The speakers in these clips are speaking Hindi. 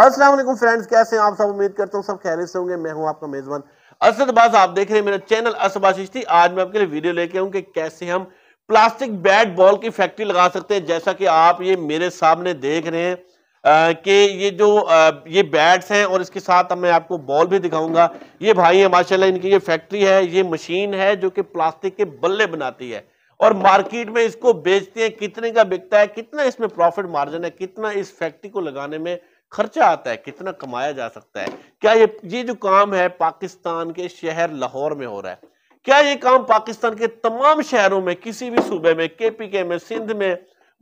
अस्सलाम वालेकुम फ्रेंड्स कैसे हैं आप सब उम्मीद करता हूँ सब खैरियत से होंगे मैं हूँ आपका मेज़बान असद बास आप देख रहे हैं मेरा चैनल असबाज आज मैं आपके लिए वीडियो लेके आऊँ कि कैसे हम प्लास्टिक बैट बॉल की फैक्ट्री लगा सकते हैं जैसा कि आप ये मेरे सामने देख रहे हैं कि ये जो आ, ये बैट्स हैं और इसके साथ मैं आपको बॉल भी दिखाऊंगा ये भाई है माशा इनकी ये फैक्ट्री है ये मशीन है जो कि प्लास्टिक के बल्ले बनाती है और मार्केट में इसको बेचते हैं कितने का बिकता है कितना इसमें प्रॉफिट मार्जिन है कितना इस फैक्ट्री को लगाने में खर्चा आता है कितना कमाया जा सकता है क्या ये ये जो काम है पाकिस्तान के शहर लाहौर में हो रहा है क्या ये काम पाकिस्तान के तमाम शहरों में किसी भी सूबे में केपी के में सिंध में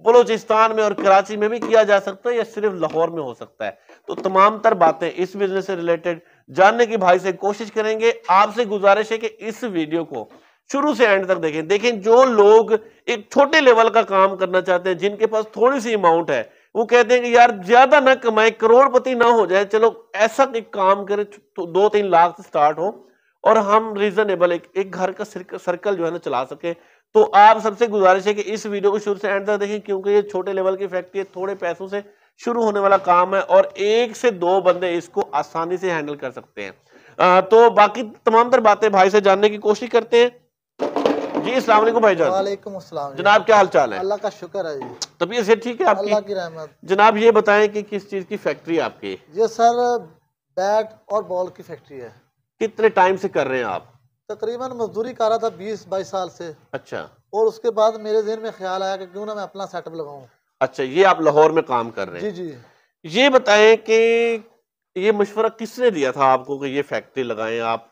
बलोचिस्तान में और कराची में भी किया जा सकता है या सिर्फ लाहौर में हो सकता है तो तमाम तर बातें इस बिजनेस से रिलेटेड जानने की भाई से कोशिश करेंगे आपसे गुजारिश है कि इस वीडियो को शुरू से एंड तक देखें देखें जो लोग एक छोटे लेवल का काम करना चाहते हैं जिनके पास थोड़ी सी अमाउंट है वो कहते हैं कि यार ज्यादा ना कमाए करोड़पति ना हो जाए चलो ऐसा एक काम करें तो दो तीन लाख से स्टार्ट हो और हम रीजनेबल एक, एक घर का सर्कल जो है ना चला सके तो आप सबसे गुजारिश है कि इस वीडियो को शुरू से एंड तक देखें क्योंकि ये छोटे लेवल की फैक्ट्री है थोड़े पैसों से शुरू होने वाला काम है और एक से दो बंदे इसको आसानी से हैंडल कर सकते हैं आ, तो बाकी तमाम तर बातें भाई से जानने की कोशिश करते हैं जी अस्सलाम वालेकुम भाई जान वालेकुम अस्सलाम जनाब क्या हाल चाल है अल्लाह का शुक्र है जी तबीयत से ठीक है आपकी अल्लाह की रहमत जनाब ये बताएं कि किस चीज़ की फैक्ट्री आपकी ये सर बैट और बॉल की फैक्ट्री है कितने टाइम से कर रहे हैं आप तकरीबन मजदूरी कर रहा था बीस बाईस साल से अच्छा और उसके बाद मेरे जहन में ख्याल आया कि क्यों ना मैं अपना सेटअप लगाऊं अच्छा ये आप लाहौर में काम कर रहे हैं जी जी ये बताएं कि ये मशवरा किसने दिया था आपको कि ये फैक्ट्री लगाएं आप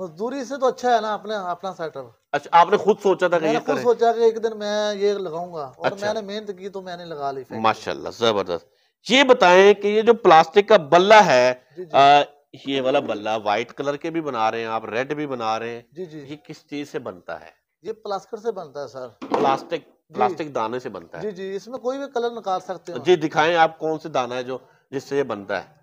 मजदूरी से तो अच्छा है ना अपने अपना सेटअप अच्छा आपने खुद सोचा था कि खुद सोचा कि एक दिन मैं ये लगाऊंगा और अच्छा। मैंने मेहनत की तो मैंने लगा ली माशाल्लाह जबरदस्त ये बताएं कि ये जो प्लास्टिक का बल्ला है जी जी। आ, ये वाला बल्ला व्हाइट कलर के भी बना रहे हैं आप रेड भी बना रहे हैं जी जी ये किस चीज से बनता है ये प्लास्टिक से बनता है सर प्लास्टिक प्लास्टिक दाने से बनता है जी जी इसमें कोई भी कलर निकाल सकते हैं जी दिखाए आप कौन से दाना है जो जिससे ये बनता है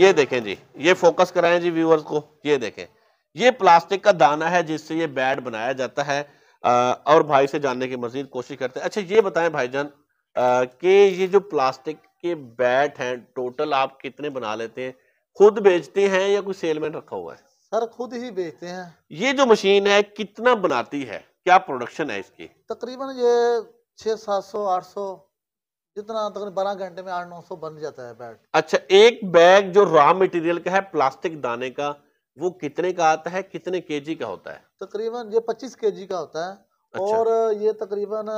ये देखें जी ये फोकस कराएं जी व्यूअर्स को ये देखें ये प्लास्टिक का दाना है जिससे ये बैड बनाया जाता है आ, और भाई से जानने की मजीद कोशिश करते हैं अच्छा ये बताएं भाईजान कि ये जो प्लास्टिक के बैट हैं टोटल आप कितने बना लेते हैं खुद बेचते हैं या कोई सेलमैन रखा हुआ है सर खुद ही बेचते हैं ये जो मशीन है कितना बनाती है क्या प्रोडक्शन है इसकी तकरीबन ये छह सात सौ आठ सौ जितना तकरीबन बारह घंटे में आठ नौ सौ बन जाता है बैट अच्छा एक बैग जो रॉ मटेरियल का है प्लास्टिक दाने का वो कितने का आता है कितने जी का होता है तकरीबन ये पच्चीस जी का होता है अच्छा। और ये तकरीबन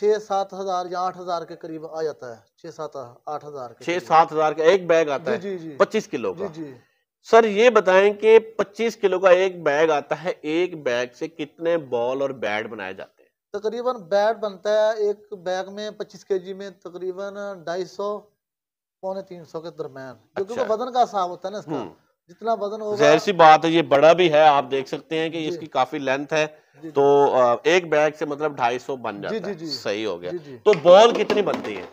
छः सात हजार या आठ हजार के करीब आ जाता है छः सात आठ हजार छः सात हजार का एक बैग आता जी, है जी, जी, पच्चीस किलो का जी, जी। सर ये बताएं कि 25 किलो का एक बैग आता है एक बैग से कितने बॉल और बैट बनाया जाता है तकरीबन बैट बनता है एक बैग में पच्चीस के जी में तकरीबन ढाई सौ पौने तीन सौ के दरम्यान अच्छा। क्योंकि वजन का हिसाब होता है ना इसका हम्म। जितना वजन होगा जहर सी बात है ये बड़ा भी है आप देख सकते हैं कि इसकी काफी लेंथ है तो एक बैग से मतलब ढाई सौ बन जाता जी, जी, जी, है सही हो गया जी, जी, तो बॉल कितनी बनती है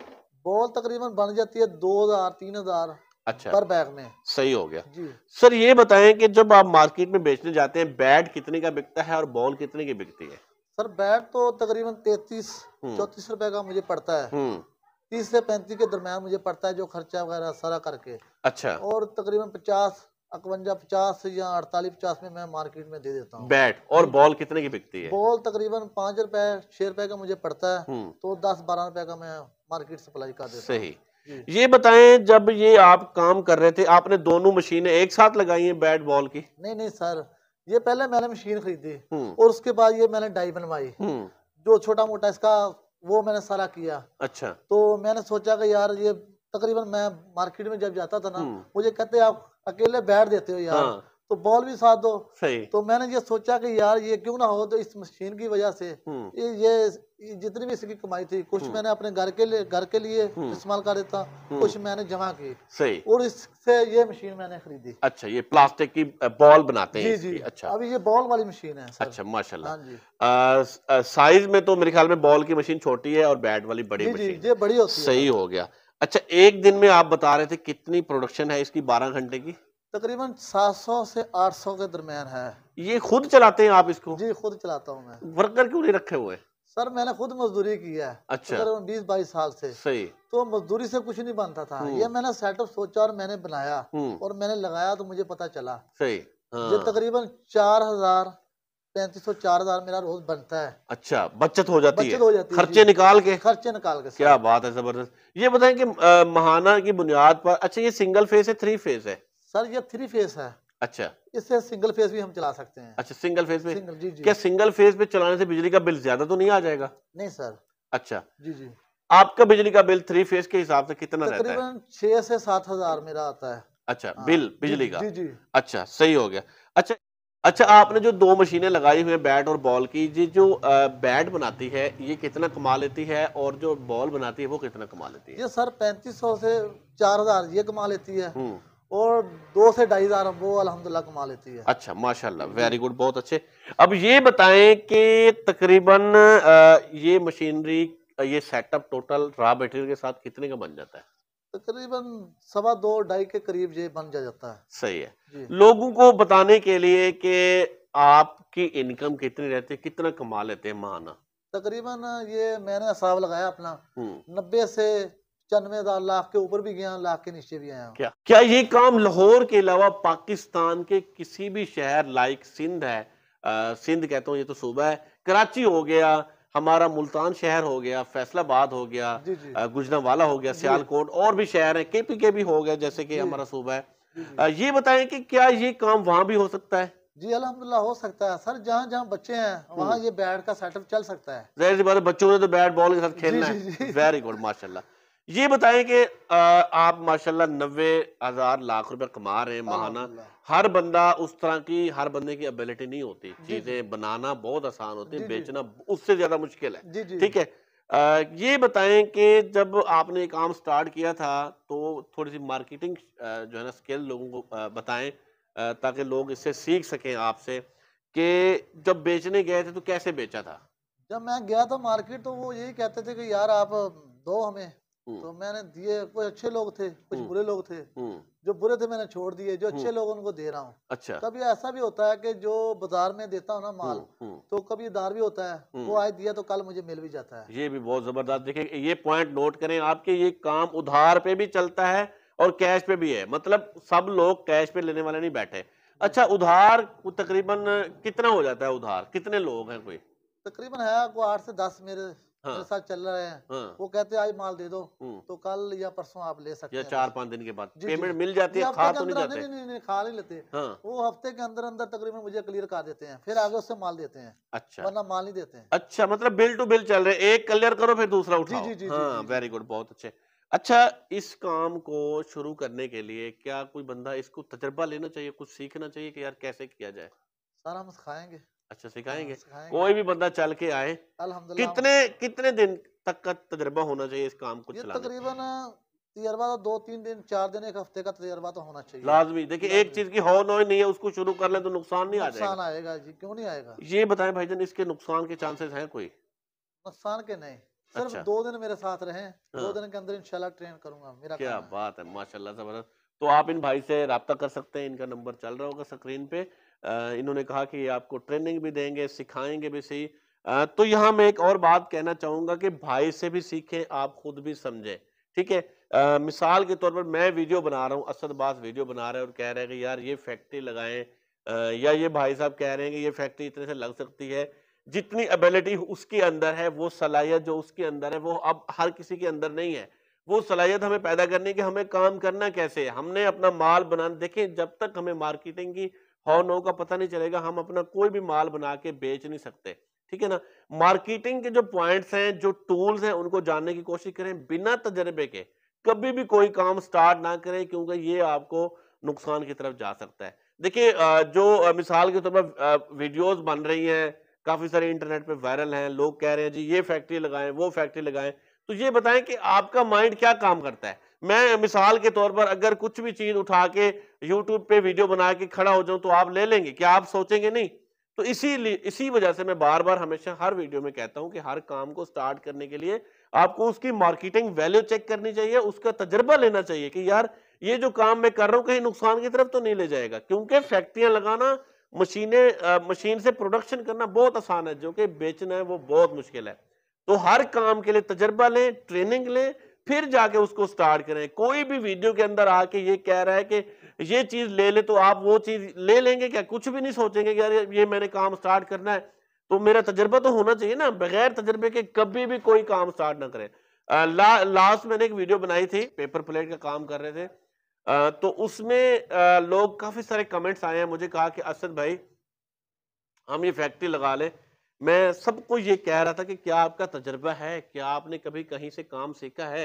बॉल तकरीबन बन जाती है दो हजार तीन हजार अच्छा पर बैग में सही हो गया जी सर ये बताएं कि जब आप मार्केट में बेचने जाते हैं बैट कितने का बिकता है और बॉल कितने की बिकती है सर बैट तो तकरीबन तैतीस हम्म। चौतीस रुपए का मुझे पड़ता है हम्म। तीस से पैंतीस के दरमियान मुझे पड़ता है जो खर्चा वगैरह सारा करके अच्छा और तकरीबन पचास अकवंजा पचास या अड़तालीस पचास में मैं मार्केट में दे देता हूँ बैट और हम्म। बॉल कितने की बिकती है बॉल तकरीबन पाँच रुपए छह रुपए का मुझे पड़ता है तो दस बारह रुपए का मैं मार्केट सप्लाई कर देता सही ये बताएं जब ये आप काम कर रहे थे आपने दोनों मशीनें एक साथ लगाई हैं बैट बॉल की नहीं नहीं सर ये पहले मैंने मशीन खरीदी हम्म। और उसके बाद ये मैंने डाई बनवाई हम्म। जो छोटा मोटा इसका वो मैंने सारा किया अच्छा तो मैंने सोचा कि यार ये तकरीबन मैं मार्केट में जब जाता था ना हम्म। मुझे कहते आप अकेले बैठ देते हो यार हाँ। तो बॉल भी साथ दो सही तो मैंने ये सोचा कि यार ये क्यों ना हो तो इस मशीन की वजह से हम्म। ये, ये जितनी भी इसकी कमाई थी कुछ हम्म। मैंने अपने घर के लिए घर के लिए हम्म। इस्तेमाल कर देता कुछ मैंने जमा की सही और इससे ये मशीन मैंने खरीदी अच्छा ये प्लास्टिक की बॉल बनाते हैं जी जी अच्छा अभी ये बॉल वाली मशीन है अच्छा माशाल्लाह हाँ साइज में तो मेरे ख्याल में बॉल की मशीन छोटी है और बैट वाली बड़ी जी ये बड़ी सही हो गया अच्छा एक दिन में आप बता रहे थे कितनी प्रोडक्शन है इसकी बारह घंटे की तकरीबन 700 से 800 के दरमियान है ये खुद चलाते हैं आप इसको जी खुद चलाता हूँ मैं वर्कर क्यों नहीं रखे हुए सर मैंने खुद मजदूरी की है अच्छा तो बीस बाईस साल से सही तो मजदूरी से कुछ नहीं बनता था हम्म। ये मैंने सेटअप सोचा और मैंने बनाया हम्म। और मैंने लगाया तो मुझे पता चला सही हाँ। ये तकरीबन चार हजार पैंतीस सौ चार हजार मेरा रोज बनता है अच्छा बचत हो जाती है खर्चे निकाल के खर्चे निकाल के क्या बात है जबरदस्त ये बताएं कि महाना की बुनियाद पर अच्छा ये सिंगल फेज है थ्री फेज है सर ये थ्री फेस है अच्छा इससे सिंगल फेस भी हम चला सकते हैं अच्छा सिंगल फेस में सिंगल, जी, जी। क्या सिंगल फेस पे चलाने से बिजली का बिल ज्यादा तो नहीं आ जाएगा नहीं सर अच्छा जी जी आपका बिजली का बिल थ्री फेस के हिसाब से कितना रहता है छह से सात हजार मेरा आता है अच्छा आ, हाँ। बिल बिजली का जी जी अच्छा सही हो गया अच्छा अच्छा आपने जो दो मशीनें लगाई हुई हैं बैट और बॉल की ये जो बैट बनाती है ये कितना कमा लेती है और जो बॉल बनाती है वो कितना कमा लेती है ये सर पैंतीस सौ से चार हजार ये कमा लेती है हम्म। और दो से ढाई हजार वो अलहमदुल्ला कमा लेती है अच्छा माशाल्लाह वेरी गुड बहुत अच्छे अब ये बताएं कि तकरीबन ये मशीनरी ये सेटअप टोटल रॉ मटेरियल के साथ कितने का बन जाता है तकरीबन सवा दो ढाई के करीब ये बन जा जाता है सही है लोगों को बताने के लिए कि आपकी इनकम कितनी रहती है कितना कमा लेते हैं माना तकरीबन ये मैंने हिसाब लगाया अपना हम्म। नब्बे से चौनवे हजार लाख के ऊपर भी गया लाख के नीचे भी आया क्या क्या ये काम लाहौर के अलावा पाकिस्तान के किसी भी शहर लाइक सिंध है सिंध कहता हूँ ये तो सूबा है कराची हो गया हमारा मुल्तान शहर हो गया फैसलाबाद हो गया गुजरावाला हो गया सियालकोट और भी शहर है केपी के भी हो गया जैसे कि हमारा सूबा है ये बताएं कि क्या ये काम वहाँ भी हो सकता है जी अलहमदुल्ला हो सकता है सर जहाँ जहाँ बच्चे हैं वहाँ ये बैट का सेटअप चल सकता है बच्चों ने तो बैट बॉल के साथ खेलना है वेरी गुड माशाल्लाह ये बताएं कि आप माशाल्लाह नब्बे हजार लाख रुपए कमा रहे हैं महाना हर बंदा उस तरह की हर बंदे की एबिलिटी नहीं होती चीजें बनाना बहुत आसान होती है बेचना उससे ज्यादा मुश्किल है ठीक है आ, ये बताएं कि जब आपने काम स्टार्ट किया था तो थोड़ी सी मार्केटिंग जो है ना स्किल लोगों को बताएं ताकि लोग इससे सीख सकें आपसे कि जब बेचने गए थे तो कैसे बेचा था जब मैं गया था मार्केट तो वो यही कहते थे कि यार आप दो हमें हम्म। तो मैंने दिए कुछ अच्छे लोग थे कुछ हम्म। बुरे लोग थे हम्म। जो बुरे थे मैंने छोड़ दिए जो अच्छे लोग उनको दे रहा हूँ अच्छा कभी ऐसा भी होता है कि जो बाजार में देता हूँ ना माल तो कभी दार भी होता है वो आज दिया तो कल मुझे मिल भी जाता है ये भी बहुत जबरदस्त देखे ये पॉइंट नोट करें आपके ये काम उधार पे भी चलता है और कैश पे भी है मतलब सब लोग कैश पे लेने वाले नहीं बैठे अच्छा उधार तकरीबन कितना हो जाता है उधार कितने लोग हैं कोई तकरीबन है आठ से दस मेरे हाँ, साथ चल रहे हैं हाँ, वो कहते हैं आज माल दे दो हम्म। तो कल या परसों आप ले सकते हैं चार पाँच दिन के बाद पेमेंट मिल जाती है खा तो नहीं जाते नहीं, नहीं, नहीं, खा नहीं लेते हाँ, वो हफ्ते के अंदर अंदर तकरीबन मुझे क्लियर कर देते हैं फिर आगे उससे माल देते हैं अच्छा वरना माल नहीं देते हैं अच्छा मतलब बिल टू बिल चल रहे एक क्लियर करो फिर दूसरा उठाओ जी जी वेरी गुड हाँ, बहुत अच्छे अच्छा इस काम को शुरू करने के लिए क्या कोई बंदा इसको तजर्बा लेना चाहिए कुछ सीखना चाहिए कि यार कैसे किया जाए सर हम खाएंगे अच्छा हाँ, सिखाएंगे कोई भी बंदा चल के आए कितने कितने दिन तक का तजर्बा होना चाहिए इस काम को तकरीबन तजर्बा तो दो तीन दिन चार दिन एक हफ्ते का तजर्बा तो होना चाहिए लाजमी देखिए एक चीज की हो नहीं है उसको शुरू कर ले तो नुकसान नहीं नुकसान आएगा जी क्यों नहीं आएगा ये बताएं भाईजान इसके नुकसान के चांसेस हैं कोई नुकसान के नहीं सिर्फ अच्छा। दो दिन मेरे साथ रहे हाँ। दो दिन के अंदर इंशाल्लाह ट्रेन करूंगा मेरा क्या बात है माशाल्लाह जबरदस्त तो आप इन भाई से रबता कर सकते हैं इनका नंबर चल रहा होगा स्क्रीन पे इन्होंने कहा कि आपको ट्रेनिंग भी देंगे सिखाएंगे भी सही तो यहाँ मैं एक और बात कहना चाहूँगा कि भाई से भी सीखें आप खुद भी समझें ठीक है मिसाल के तौर पर मैं वीडियो बना रहा हूँ असद बास वीडियो बना रहे हैं और कह रहे हैं कि यार ये फैक्ट्री लगाएं या ये भाई साहब कह रहे हैं कि ये फैक्ट्री इतने से लग सकती है जितनी एबिलिटी उसके अंदर है वो सलाहियत जो उसके अंदर है वो अब हर किसी के अंदर नहीं है वो सलाहियत हमें पैदा करनी कि हमें काम करना कैसे हमने अपना माल बनाना देखें जब तक हमें मार्केटिंग की हाउ नो का पता नहीं चलेगा हम अपना कोई भी माल बना के बेच नहीं सकते ठीक है ना मार्केटिंग के जो पॉइंट्स हैं जो टूल्स हैं उनको जानने की कोशिश करें बिना तजर्बे के कभी भी कोई काम स्टार्ट ना करें क्योंकि ये आपको नुकसान की तरफ जा सकता है देखिए जो मिसाल के तौर पर वीडियोस बन रही हैं काफ़ी सारे इंटरनेट पे वायरल हैं लोग कह रहे हैं जी ये फैक्ट्री लगाएं वो फैक्ट्री लगाएं तो ये बताएं कि आपका माइंड क्या काम करता है मैं मिसाल के तौर पर अगर कुछ भी चीज उठा के यूट्यूब पे वीडियो बना के खड़ा हो जाऊं तो आप ले लेंगे क्या आप सोचेंगे नहीं तो इसी इसी वजह से मैं बार बार हमेशा हर वीडियो में कहता हूं कि हर काम को स्टार्ट करने के लिए आपको उसकी मार्केटिंग वैल्यू चेक करनी चाहिए उसका तजर्बा लेना चाहिए कि यार ये जो काम मैं कर रहा हूँ कहीं नुकसान की तरफ तो नहीं ले जाएगा क्योंकि फैक्ट्रियां लगाना मशीनें मशीन से प्रोडक्शन करना बहुत आसान है जो कि बेचना है वो बहुत मुश्किल है तो हर काम के लिए तजर्बा लें ट्रेनिंग लें फिर जाके उसको स्टार्ट करें कोई भी वीडियो के अंदर आके ये कह रहा है कि ये चीज ले ले तो आप वो चीज ले लेंगे क्या कुछ भी नहीं सोचेंगे कि यार ये मैंने काम स्टार्ट करना है तो मेरा तजर्बा तो होना चाहिए ना बगैर तजर्बे के कभी भी कोई काम स्टार्ट ना करें ला, लास्ट मैंने एक वीडियो बनाई थी पेपर प्लेट का काम कर रहे थे आ, तो उसमें आ, लोग काफी सारे कमेंट्स आए हैं मुझे कहा कि असद भाई हम ये फैक्ट्री लगा लें मैं सबको ये कह रहा था कि क्या आपका तजर्बा है क्या आपने कभी कहीं से काम सीखा है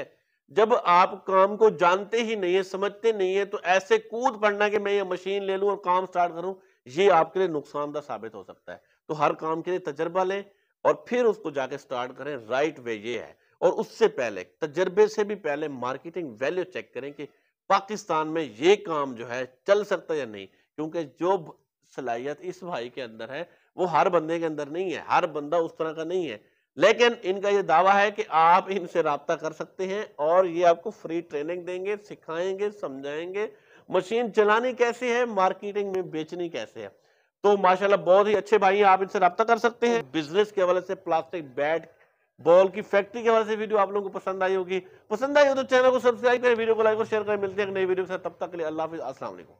जब आप काम को जानते ही नहीं है समझते नहीं है तो ऐसे कूद पड़ना कि मैं ये मशीन ले लूँ और काम स्टार्ट करूँ ये आपके लिए नुकसानदार साबित हो सकता है तो हर काम के लिए तजर्बा लें और फिर उसको जाके स्टार्ट करें राइट वे ये है और उससे पहले तजर्बे से भी पहले मार्केटिंग वैल्यू चेक करें कि पाकिस्तान में ये काम जो है चल सकता या नहीं क्योंकि जो सलाहियत इस भाई के अंदर है वो हर बंदे के अंदर नहीं है हर बंदा उस तरह का नहीं है लेकिन इनका ये दावा है कि आप इनसे रबता कर सकते हैं और ये आपको फ्री ट्रेनिंग देंगे सिखाएंगे समझाएंगे मशीन चलानी कैसे है मार्केटिंग में बेचनी कैसे है तो माशाल्लाह बहुत ही अच्छे भाई आप इनसे रब्ता कर सकते हैं बिजनेस के हवाले से प्लास्टिक बैट बॉल की फैक्ट्री के हवाले से वीडियो आप लोगों को पसंद आई होगी पसंद आई हो तो चैनल को सब्सक्राइब करें वीडियो को लाइक और शेयर करें मिलते हैं नई वीडियो के साथ तब तक के लिए अल्लाह हाफिज़ असलम